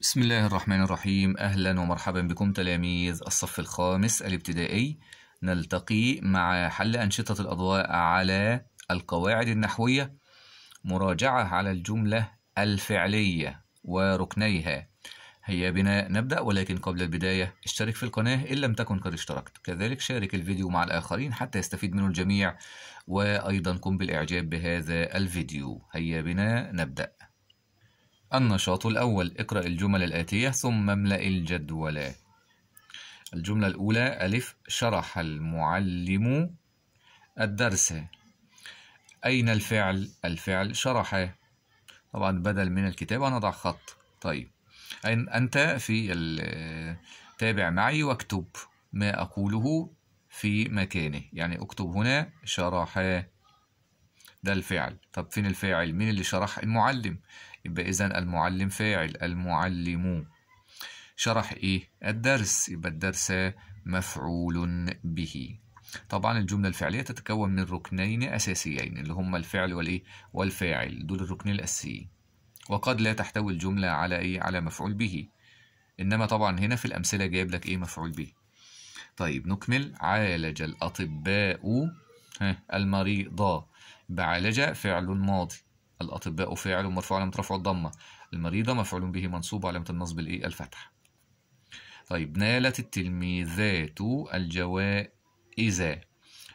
بسم الله الرحمن الرحيم أهلا ومرحبا بكم تلاميذ الصف الخامس الابتدائي نلتقي مع حل أنشطة الأضواء على القواعد النحوية مراجعة على الجملة الفعلية وركنيها هيا بنا نبدأ ولكن قبل البداية اشترك في القناة إن لم تكن قد اشتركت كذلك شارك الفيديو مع الآخرين حتى يستفيد منه الجميع وأيضا قم بالإعجاب بهذا الفيديو هيا بنا نبدأ النشاط الأول اقرأ الجمل الآتية ثم املأ الجدول الجملة الأولى ألف شرح المعلم الدرس أين الفعل؟ الفعل شرح طبعا بدل من الكتابة نضع خط طيب أنت في تابع معي واكتب ما أقوله في مكانه يعني اكتب هنا شرحه ده الفعل طب فين الفاعل مين اللي شرح المعلم يبقى إذا المعلم فاعل المعلم شرح إيه الدرس يبقى الدرس مفعول به طبعا الجملة الفعلية تتكون من ركنين أساسيين اللي هما الفعل والإيه والفاعل دول الركنين الأساسيين وقد لا تحتوي الجملة على إيه على مفعول به إنما طبعا هنا في الأمثلة جايب لك إيه مفعول به طيب نكمل عالج الأطباء المريضة بعالجة فعل ماضي الأطباء فاعل مرفوع علامة رفع الضمة المريضة مفعول به منصوب علامة النصب الإيه الفتحة طيب نالت التلميذات الجوائز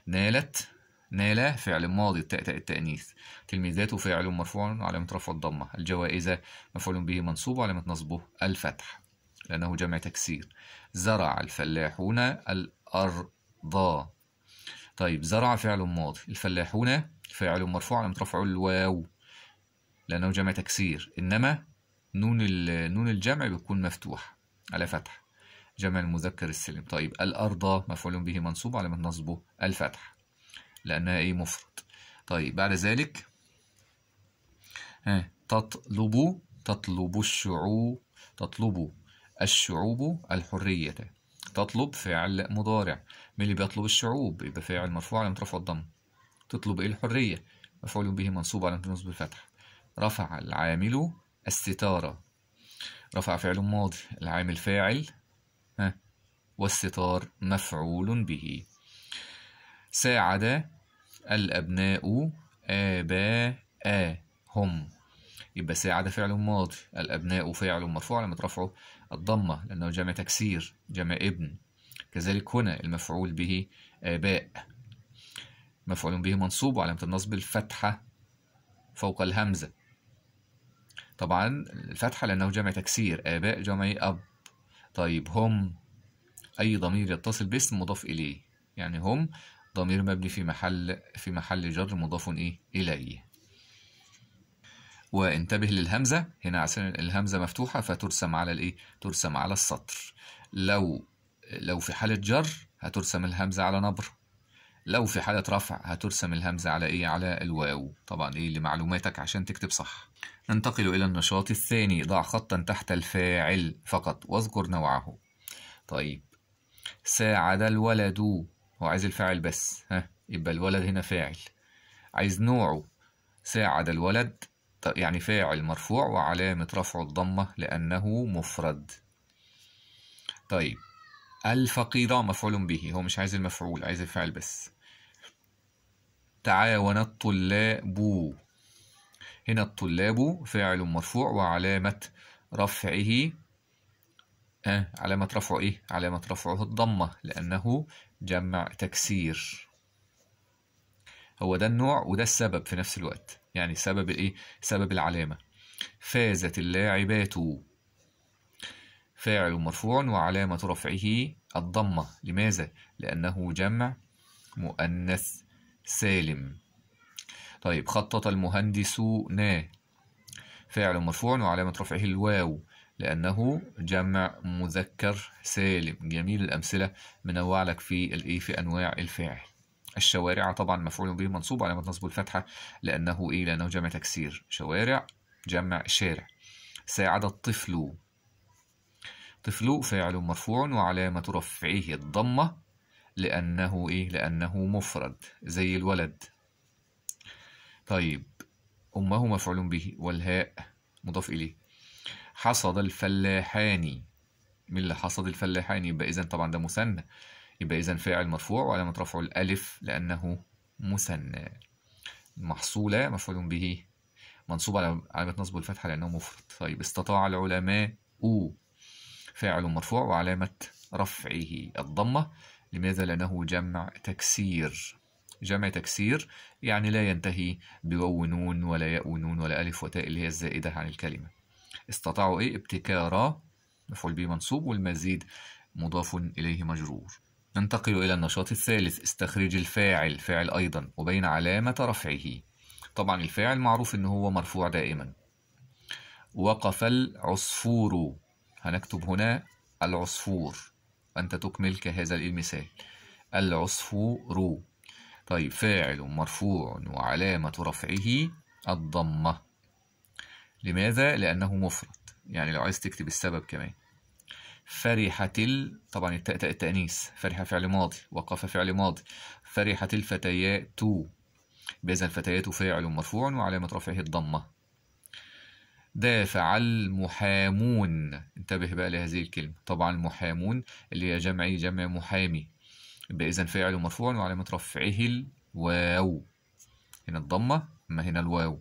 نالت نال فعل ماضي التاء تاء التأنيث تلميذات فاعل مرفوع علامة رفع الضمة الجوائز مفعول به منصوب علامة نصبه الفتح لأنه جمع تكسير زرع الفلاحون الأرض طيب زرع فعل ماضي الفلاحون الفاعل مرفوع مترفع الواو لأنه جمع تكسير إنما نون نون الجمع بيكون مفتوح على فتح جمع المذكر السليم طيب الأرض مفعول به منصوب على نصبه الفتح لأنها إيه مفرد طيب بعد ذلك ها تطلب تطلب الشعوب تطلب الشعوب الحرية تطلب فعل مضارع مين اللي بيطلب الشعوب يبقى فاعل مرفوع على مترفع الضم تطلب ايه الحرية مفعول به منصوب على نصب الفتح رفع العامل الستارة رفع فعل ماضي العامل فاعل ها والستار مفعول به ساعد الأبناء آباء هم يبقى ساعد فعل ماضي الأبناء فاعل مرفوع لما ترفعه الضمة لأنه جمع تكسير جمع ابن كذلك هنا المفعول به آباء مفعول به منصوب وعلامة النصب الفتحة فوق الهمزة طبعا الفتحة لأنه جمع تكسير آباء جمع أب طيب هم أي ضمير يتصل باسم مضاف إليه يعني هم ضمير مبني في محل في محل جر مضاف إيه إليه وانتبه للهمزة هنا عشان الهمزة مفتوحة فترسم على الإيه ترسم على السطر لو لو في حالة جر هترسم الهمزة على نبره لو في حالة رفع هترسم الهمزة على إيه؟ على الواو طبعا إيه لمعلوماتك عشان تكتب صح ننتقل إلى النشاط الثاني ضع خطا تحت الفاعل فقط واذكر نوعه طيب ساعد الولد هو عايز الفاعل بس ها يبقى الولد هنا فاعل عايز نوعه ساعد الولد يعني فاعل مرفوع وعلامة رفعه الضمة لأنه مفرد طيب الفقيرة مفعول به هو مش عايز المفعول عايز الفعل بس تعاون الطلاب هنا الطلاب فاعل مرفوع وعلامة رفعه آه علامة رفعه إيه؟ علامة رفعه الضمة لأنه جمع تكسير هو ده النوع وده السبب في نفس الوقت يعني سبب إيه؟ سبب العلامة فازت اللاعبات فاعل مرفوع وعلامة رفعه الضمة لماذا؟ لأنه جمع مؤنث سالم طيب خطط المهندس نا فعل مرفوع وعلامة رفعه الواو لأنه جمع مذكر سالم جميل الأمثلة منوع لك في الإيه في أنواع الفعل الشوارع طبعا مفعول به منصوب علامة نصب الفتحة لأنه إيه لأنه جمع تكسير شوارع جمع شارع ساعد الطفل طفل فعل مرفوع وعلامة رفعه الضمة لأنه إيه؟ لأنه مفرد زي الولد طيب أمه مفعول به والهاء مضاف إليه حصد الفلاحان من اللي حصد الفلاحان يبقى إذا طبعا ده مثنى يبقى إذا فاعل مرفوع وعلامة رفعه الألف لأنه مثنى محصولة مفعول به منصوب على علامة نصب الفتحة لأنه مفرد طيب استطاع العلماء أو فاعل مرفوع وعلامة رفعه الضمة لماذا؟ لأنه جمع تكسير جمع تكسير يعني لا ينتهي بواو نون ولا ياء ونون ولا ألف وتاء اللي هي الزائدة عن الكلمة استطاعوا إيه؟ ابتكارا مفعول به منصوب والمزيد مضاف إليه مجرور ننتقل إلى النشاط الثالث استخرج الفاعل فاعل أيضا وبين علامة رفعه طبعا الفاعل معروف إن هو مرفوع دائما وقف العصفور هنكتب هنا العصفور فأنت تكمل كهذا المثال العصفور طيب فاعل مرفوع وعلامة رفعه الضمة لماذا؟ لأنه مفرد يعني لو عايز تكتب السبب كمان فرحت ال... طبعا التأتأ التأنيث فرحة فعل ماضي وقف فعل ماضي فرحت الفتيات بإذن الفتيات فاعل مرفوع وعلامة رفعه الضمة دافع المحامون انتبه بقى لهذه الكلمة طبعا المحامون اللي هي جمع جمع محامي يبقى إذا فاعل مرفوع وعلامة رفعه الواو هنا الضمة أما هنا الواو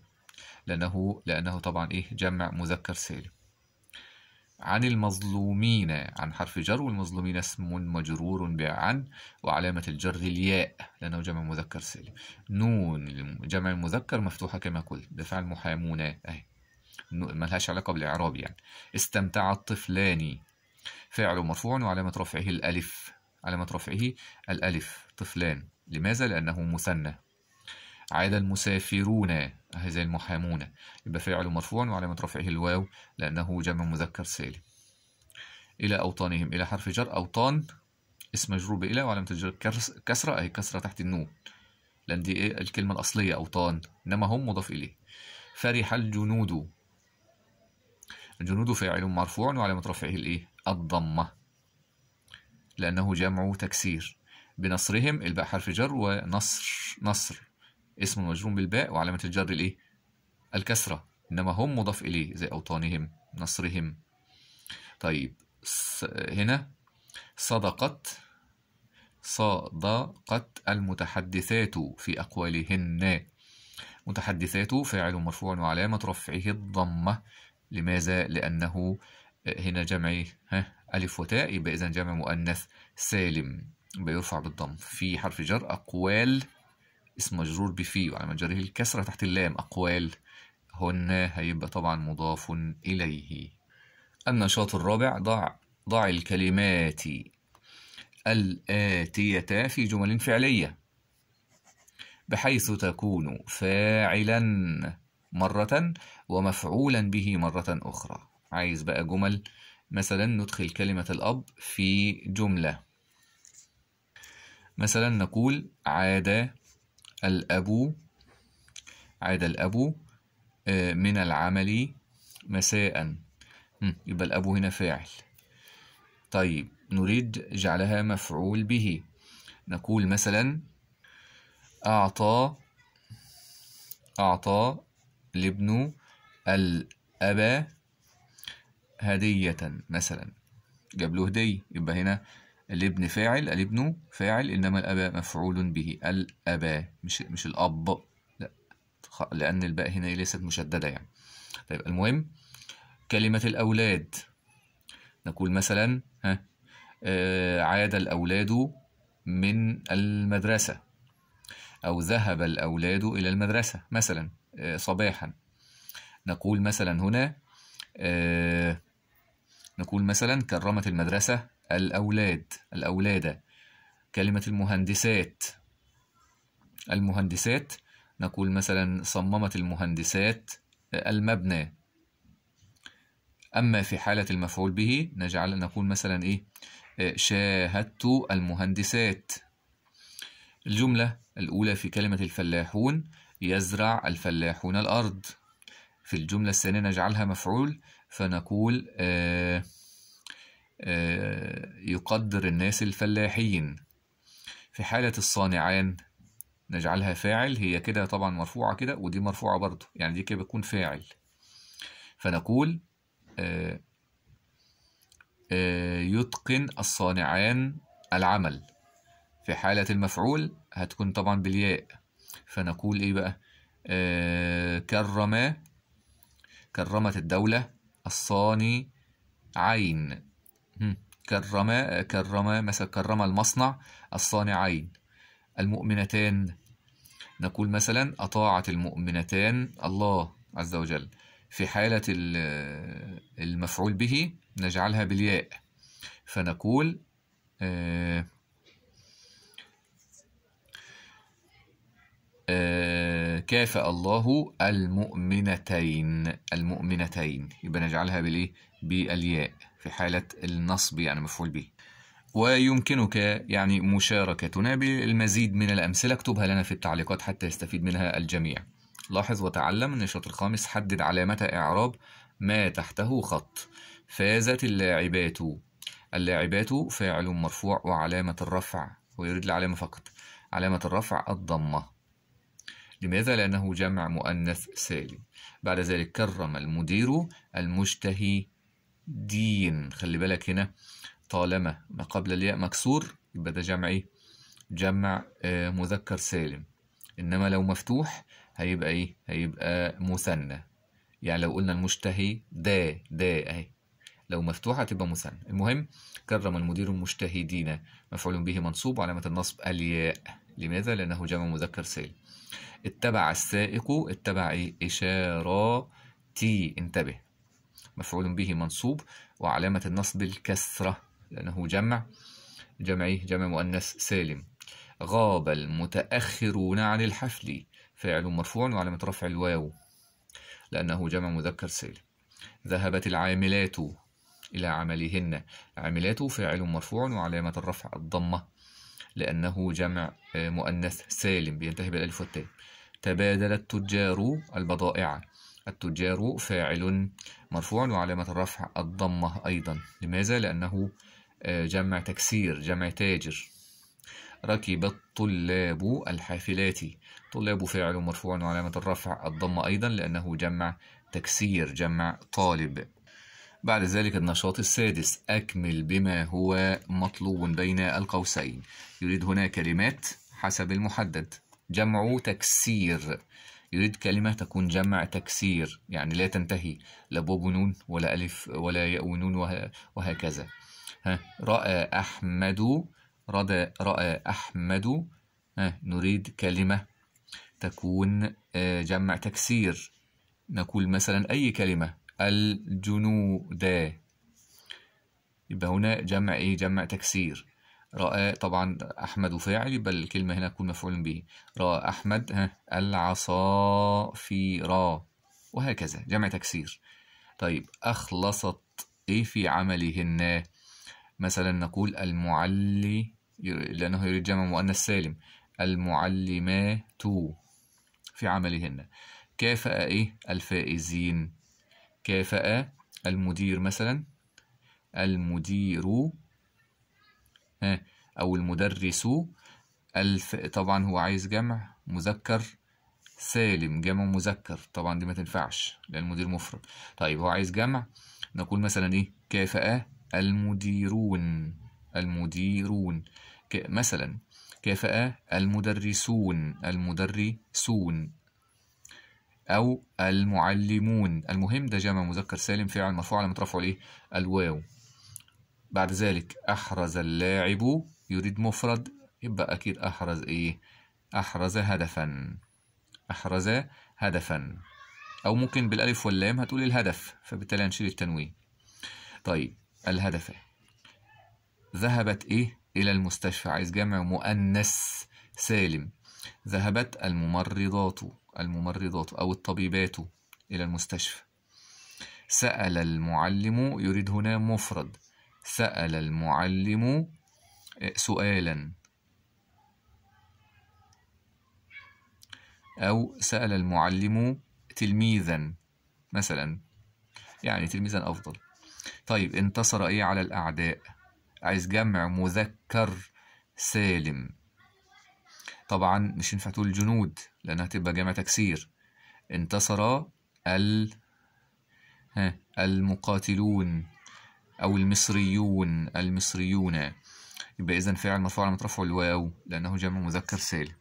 لأنه لأنه طبعا إيه جمع مذكر سالم عن المظلومين عن حرف جر والمظلومين اسم مجرور بعن وعلامة الجر الياء لأنه جمع مذكر سالم نون جمع المذكر مفتوحة كما قلت دفع المحامون أهي ملهاش علاقة بالإعراب يعني استمتع الطفلان فعل مرفوع وعلامة رفعه الألف علامة رفعه الألف طفلان لماذا؟ لأنه مثنى عاد المسافرون هذا المحامون يبقى فعل مرفوع وعلامة رفعه الواو لأنه جمع مذكر سالم إلى أوطانهم إلى حرف جر أوطان اسم مجرور بإلى وعلامة الجر كسرة أي كسرة تحت النون لأن دي إيه الكلمة الأصلية أوطان إنما هم مضاف إليه فرح الجنود جنود فاعل مرفوع وعلامة رفعه الإيه؟ الضمة لأنه جمع تكسير بنصرهم الباء حرف جر ونصر نصر اسم مجرور بالباء وعلامة الجر الإيه؟ الكسرة إنما هم مضاف إليه زي أوطانهم نصرهم طيب هنا صدقت صدقت المتحدثات في أقوالهن متحدثات فاعل مرفوع وعلامة رفعه الضمة لماذا؟ لأنه آه، هنا جمع ألف وتاء يبقى إذا جمع مؤنث سالم بيرفع بالضم في حرف جر أقوال اسم مجرور بفي وعلى مجره الكسرة تحت اللام أقوال هن هيبقى طبعا مضاف إليه النشاط الرابع ضع ضع الكلمات الآتية في جمل فعلية بحيث تكون فاعلا مرة ومفعولا به مرة أخرى عايز بقى جمل مثلا ندخل كلمة الأب في جملة مثلا نقول عاد الأب عاد الأب آه، من العمل مساء يبقى الأب هنا فاعل طيب نريد جعلها مفعول به نقول مثلا أعطى أعطى لابن الأبا هدية مثلا جاب له هدية يبقى هنا الابن فاعل الابن فاعل إنما الأبا مفعول به الأبا مش مش الأب لا لأن الباء هنا ليست مشددة يعني طيب المهم كلمة الأولاد نقول مثلا ها آه، عاد الأولاد من المدرسة أو ذهب الأولاد إلى المدرسة مثلا آه، صباحا نقول مثلا هنا آه، نقول مثلا كرمت المدرسة الأولاد الأولاد كلمة المهندسات المهندسات نقول مثلا صممت المهندسات آه، المبنى أما في حالة المفعول به نجعل نقول مثلا إيه شاهدت المهندسات الجملة الأولى في كلمة الفلاحون يزرع الفلاحون الأرض في الجملة الثانية نجعلها مفعول فنقول آآ آه، آآ آه، يقدر الناس الفلاحين في حالة الصانعان نجعلها فاعل هي كده طبعا مرفوعة كده ودي مرفوعة برضو يعني دي كده بتكون فاعل فنقول آآ آه، يتقن الصانعان العمل في حالة المفعول هتكون طبعا بالياء فنقول إيه بقى آه كرما كرمت الدولة الصاني عين كرما كرما مثلا كرم المصنع الصانعين المؤمنتان نقول مثلا أطاعت المؤمنتان الله عز وجل في حالة المفعول به نجعلها بالياء فنقول آه آه، كافأ الله المؤمنتين المؤمنتين يبقى نجعلها بالايه بالياء في حالة النصب يعني مفعول به ويمكنك يعني مشاركتنا بالمزيد من الأمثلة اكتبها لنا في التعليقات حتى يستفيد منها الجميع لاحظ وتعلم النشاط الخامس حدد علامة إعراب ما تحته خط فازت اللاعبات اللاعبات فاعل مرفوع وعلامة الرفع ويريد العلامة فقط علامة الرفع الضمة لماذا؟ لأنه جمع مؤنث سالم بعد ذلك كرم المدير المشتهي دين خلي بالك هنا طالما ما قبل الياء مكسور يبقى ده جمع ايه جمع آه، مذكر سالم انما لو مفتوح هيبقى ايه هيبقى مثنى يعني لو قلنا المشتهي دا دا اهي لو مفتوحة تبقى مثنى المهم كرم المدير المشتهي دين مفعول به منصوب وعلامة النصب الياء لماذا لأنه جمع مذكر سالم اتبع السائق اتبع ايه تي انتبه مفعول به منصوب وعلامة النصب الكسرة لأنه جمع جمع جمع مؤنث سالم غاب المتأخرون عن الحفل فاعل مرفوع وعلامة رفع الواو لأنه جمع مذكر سالم ذهبت العاملات إلى عملهن عاملات فاعل مرفوع وعلامة الرفع الضمة لأنه جمع آه، مؤنث سالم بينتهي بالألف والتاء تبادل التجار البضائع التجار فاعل مرفوع وعلامة الرفع الضمة أيضا لماذا؟ لأنه آه، جمع تكسير جمع تاجر ركب الطلاب الحافلات طلاب فاعل مرفوع وعلامة الرفع الضمة أيضا لأنه جمع تكسير جمع طالب بعد ذلك النشاط السادس أكمل بما هو مطلوب بين القوسين يريد هنا كلمات حسب المحدد جمع تكسير يريد كلمة تكون جمع تكسير يعني لا تنتهي لا بوب ولا ألف ولا ياء وهكذا ها رأى أحمد رد رأى أحمد ها نريد كلمة تكون آه، جمع تكسير نقول مثلا أي كلمة الجنود يبقى هنا جمع ايه جمع تكسير رأى طبعا أحمد فاعل يبقى الكلمة هنا تكون مفعول به رأى أحمد ها العصافير وهكذا جمع تكسير طيب أخلصت إيه في عملهن مثلا نقول المعلي لأنه يريد جمع مؤنث سالم المعلمات في عملهن كافأ إيه الفائزين كافأ المدير مثلا المدير أو المدرس الف طبعا هو عايز جمع مذكر سالم جمع مذكر طبعا دي ما تنفعش لأن المدير مفرد طيب هو عايز جمع نقول مثلا إيه كافأ المديرون المديرون مثلا كافأ المدرسون المدرسون أو المعلمون المهم ده جمع مذكر سالم فعل مرفوع علامة رفعه عليه الواو بعد ذلك أحرز اللاعب يريد مفرد يبقى أكيد أحرز إيه؟ أحرز هدفا أحرز هدفا أو ممكن بالألف واللام هتقول الهدف فبالتالي هنشيل التنوين طيب الهدف ذهبت إيه؟ إلى المستشفى عايز جمع مؤنث سالم ذهبت الممرضات الممرضات أو الطبيبات إلى المستشفى سأل المعلم يريد هنا مفرد سأل المعلم آه، سؤالا أو سأل المعلم تلميذا مثلا يعني تلميذا أفضل طيب انتصر إيه على الأعداء عايز جمع مذكر سالم طبعا مش ينفع تقول جنود لأنها تبقى جمع تكسير انتصر ال ها المقاتلون أو المصريون المصريون يبقى إذا فعل مرفوع علامة رفعه الواو لأنه جمع مذكر سالم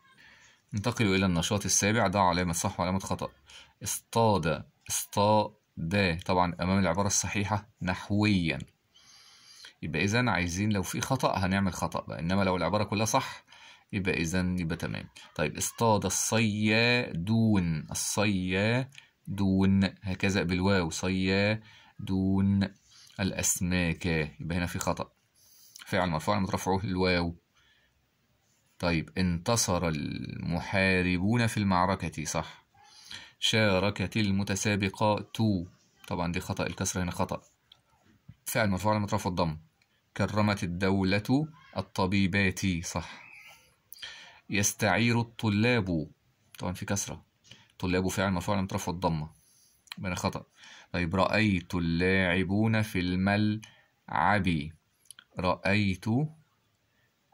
ننتقل إلى النشاط السابع ضع علامة صح وعلامة خطأ اصطاد اصطاد طبعا أمام العبارة الصحيحة نحويا يبقى إذا عايزين لو في خطأ هنعمل خطأ بقى إنما لو العبارة كلها صح يبقى إذا يبقى تمام طيب اصطاد الصيادون الصيادون هكذا بالواو صيادون الأسماك يبقى هنا في خطأ فعل مرفوع مترفعه يعني الواو طيب انتصر المحاربون في المعركة صح شاركت المتسابقات طبعا دي خطأ الكسر هنا خطأ فعل مرفوع مترفع يعني الضم كرمت الدولة الطبيبات صح يستعير الطلاب طبعا في كسرة طلاب فعل مرفوع على مطرف الضمة يبقى خطأ طيب رأيت اللاعبون في الملعب رأيت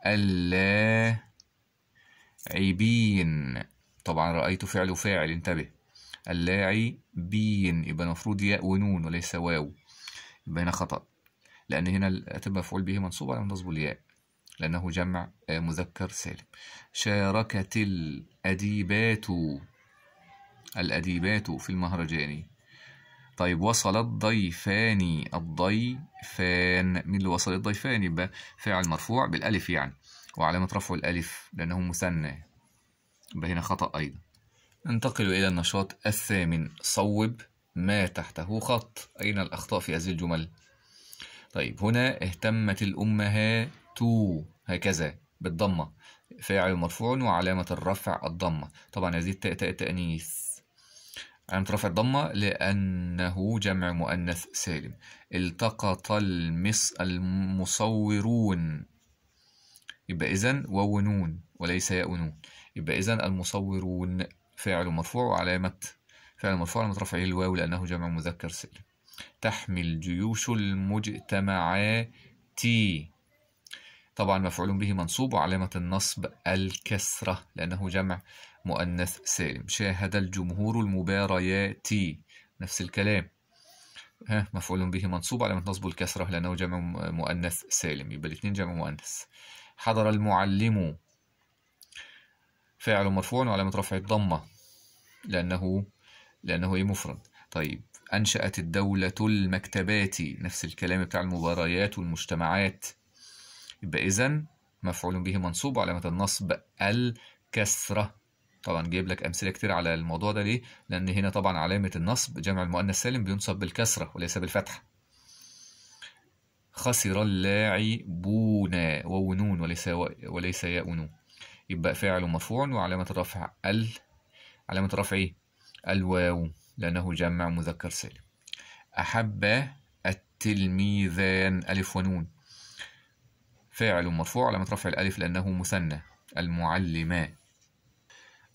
اللاعبين طبعا رأيت فعل وفاعل انتبه اللاعبين يبقى المفروض ياء ونون وليس واو يبقى هنا خطأ لأن هنا هتبقى مفعول به منصوب على منصب الياء لأنه جمع آه، مذكر سالم شاركت الأديبات الأديبات في المهرجان طيب وصل الضيفان الضيفان مين اللي وصل الضيفان يبقى فاعل مرفوع بالألف يعني وعلامة رفع الألف لأنه مثنى يبقى هنا خطأ أيضا ننتقل إلى النشاط الثامن صوب ما تحته خط أين الأخطاء في هذه الجمل؟ طيب هنا اهتمت الأمهات تو هكذا بالضمة فاعل مرفوع وعلامة الرفع الضمة طبعا هذه التاء تاء تأنيث علامة رفع الضمة لأنه جمع مؤنث سالم التقط المص المصورون يبقى إذن واو نون وليس ياء نون يبقى إذن المصورون فاعل مرفوع وعلامة فعل مرفوع علامة رفعه الواو لأنه جمع مذكر سالم تحمل جيوش المجتمعات طبعا مفعول به منصوب وعلامة النصب الكسرة لأنه جمع مؤنث سالم شاهد الجمهور المباريات نفس الكلام ها مفعول به منصوب علامة نصب الكسرة لأنه جمع مؤنث سالم يبقى الاثنين جمع مؤنث حضر المعلم فاعل مرفوع وعلامة رفع الضمة لأنه لأنه إيه مفرد طيب أنشأت الدولة المكتبات نفس الكلام بتاع المباريات والمجتمعات يبقى إذا مفعول به منصوب وعلامة النصب الكسرة طبعا جايب لك امثله كتير على الموضوع ده ليه لان هنا طبعا علامه النصب جمع المؤنث سالم بينصب بالكسره وليس بالفتحه خسر اللاعبون وونون وليس و... وليس ياؤنون يبقى فاعل مرفوع وعلامه الرفع ال علامه الرفع ايه الواو لانه جمع مذكر سالم احب التلميذان الف ونون فاعل مرفوع علامة رفع الألف لأنه مثنى المعلمة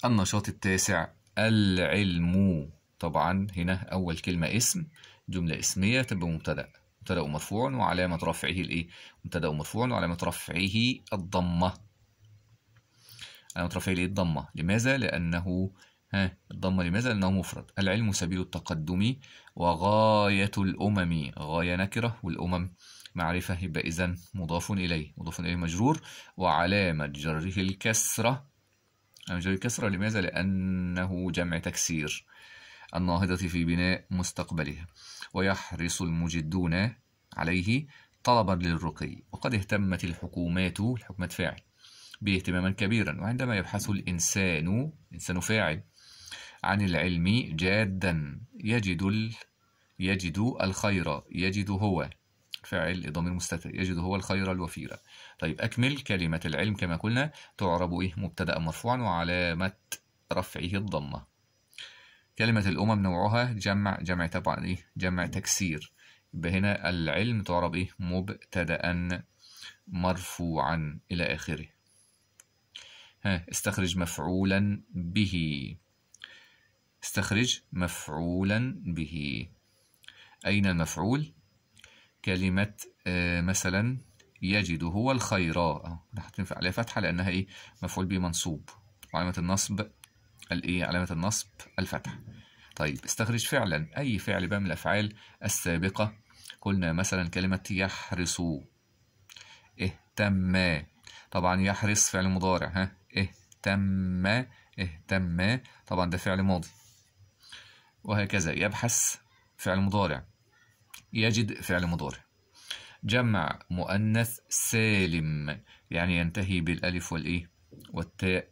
النشاط التاسع العلم طبعا هنا أول كلمة اسم جملة اسمية تبقى مبتدأ مبتدأ مرفوع وعلامة رفعه الإيه؟ مبتدأ مرفوع وعلامة رفعه الضمة علامة رفعه الإيه الضمة لماذا؟ لأنه ها الضمة لماذا؟ لأنه مفرد العلم سبيل التقدم وغاية الأمم غاية نكرة والأمم معرفة يبقى إذا مضاف إليه مضاف إليه مجرور وعلامة جره الكسرة جره الكسرة لماذا؟ لأنه جمع تكسير الناهضة في بناء مستقبلها ويحرص المجدون عليه طلبا للرقي وقد اهتمت الحكومات الحكومات فاعل باهتماما كبيرا وعندما يبحث الإنسان إنسان فاعل عن العلم جادا يجد ال... يجد الخير يجد هو فاعل ضمير مستتر يجد هو الخير الوفير طيب أكمل كلمة العلم كما قلنا تعرب إيه مبتدأ مرفوعا وعلامة رفعه الضمة كلمة الأمم نوعها جمع جمع طبعا إيه جمع تكسير يبقى هنا العلم تعرب إيه مبتدأ مرفوعا إلى آخره ها استخرج مفعولا به استخرج مفعولا به أين المفعول كلمة آه، مثلا يجد هو الخيراء اه هتنفع عليها فتحة لأنها إيه مفعول به منصوب وعلامة النصب الإيه علامة النصب إيه؟ الفتح طيب استخرج فعلا أي فعل بقى من الأفعال السابقة قلنا مثلا كلمة يحرص اهتم طبعا يحرص فعل مضارع ها اهتم اهتم طبعا ده فعل ماضي وهكذا يبحث فعل مضارع يجد فعل مضارع جمع مؤنث سالم يعني ينتهي بالالف والايه والتاء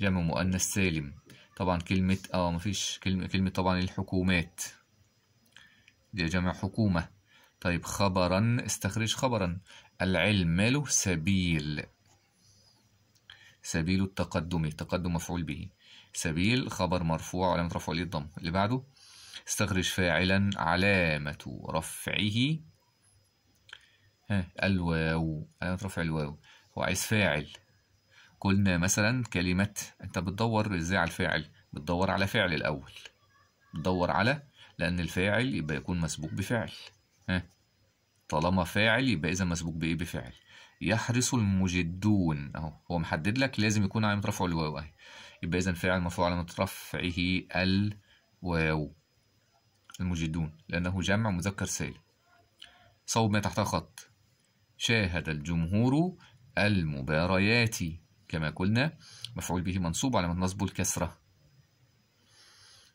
جمع مؤنث سالم طبعا كلمة اه مفيش كلمة كلمة طبعا الحكومات دي جمع حكومة طيب خبرا استخرج خبرا العلم ماله سبيل سبيل التقدم تقدم مفعول به سبيل خبر مرفوع وعلامة رفعه الضم اللي بعده استخرج فاعلا علامة رفعه ها الواو علامة رفع الواو هو عايز فاعل قلنا مثلا كلمة أنت بتدور إزاي على الفاعل بتدور على فعل الأول بتدور على لأن الفاعل يبقى يكون مسبوق بفعل ها طالما فاعل يبقى إذا مسبوق بإيه بفعل يحرص المجدون أهو هو محدد لك لازم يكون علامة رفعه الواو أهي يبقى إذا فاعل مرفوع علامة رفعه الواو المجيدون لأنه جمع مذكر سالم صوب ما تحت خط شاهد الجمهور المباريات كما قلنا مفعول به منصوب على من الكسرة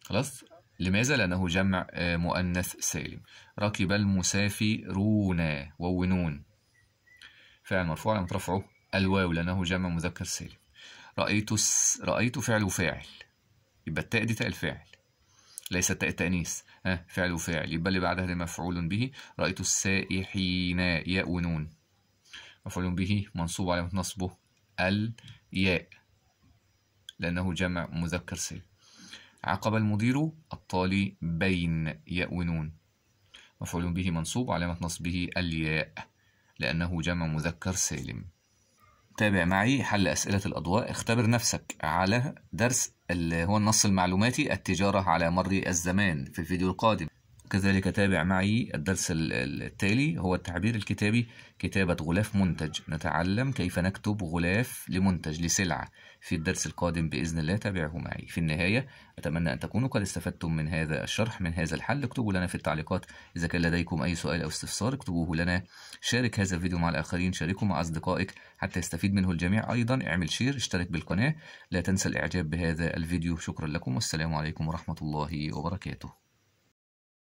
خلاص لماذا؟ لأنه جمع آه، مؤنث سالم ركب المسافرون وونون فعل مرفوع على رفعه الواو لأنه جمع مذكر سالم رأيت رأيت فعل وفاعل يبقى التاء دي تاء الفاعل ليس تاء التأنيث ها فعل وفاعل يبقى اللي بعدها مفعول به رأيت السائحين ياء ونون مفعول به منصوب على نصبه الياء لأنه جمع مذكر سالم عقب المدير الطالي بين ياء ونون مفعول به منصوب علامة نصبه الياء لأنه جمع مذكر سالم تابع معي حل أسئلة الأضواء اختبر نفسك على درس اللي هو النص المعلوماتي التجارة على مر الزمان في الفيديو القادم كذلك تابع معي الدرس التالي هو التعبير الكتابي كتابة غلاف منتج نتعلم كيف نكتب غلاف لمنتج لسلعة في الدرس القادم بإذن الله تابعه معي في النهاية أتمنى أن تكونوا قد استفدتم من هذا الشرح من هذا الحل اكتبوا لنا في التعليقات إذا كان لديكم أي سؤال أو استفسار اكتبوه لنا شارك هذا الفيديو مع الآخرين شاركه مع أصدقائك حتى يستفيد منه الجميع أيضا اعمل شير اشترك بالقناة لا تنسى الإعجاب بهذا الفيديو شكرا لكم والسلام عليكم ورحمة الله وبركاته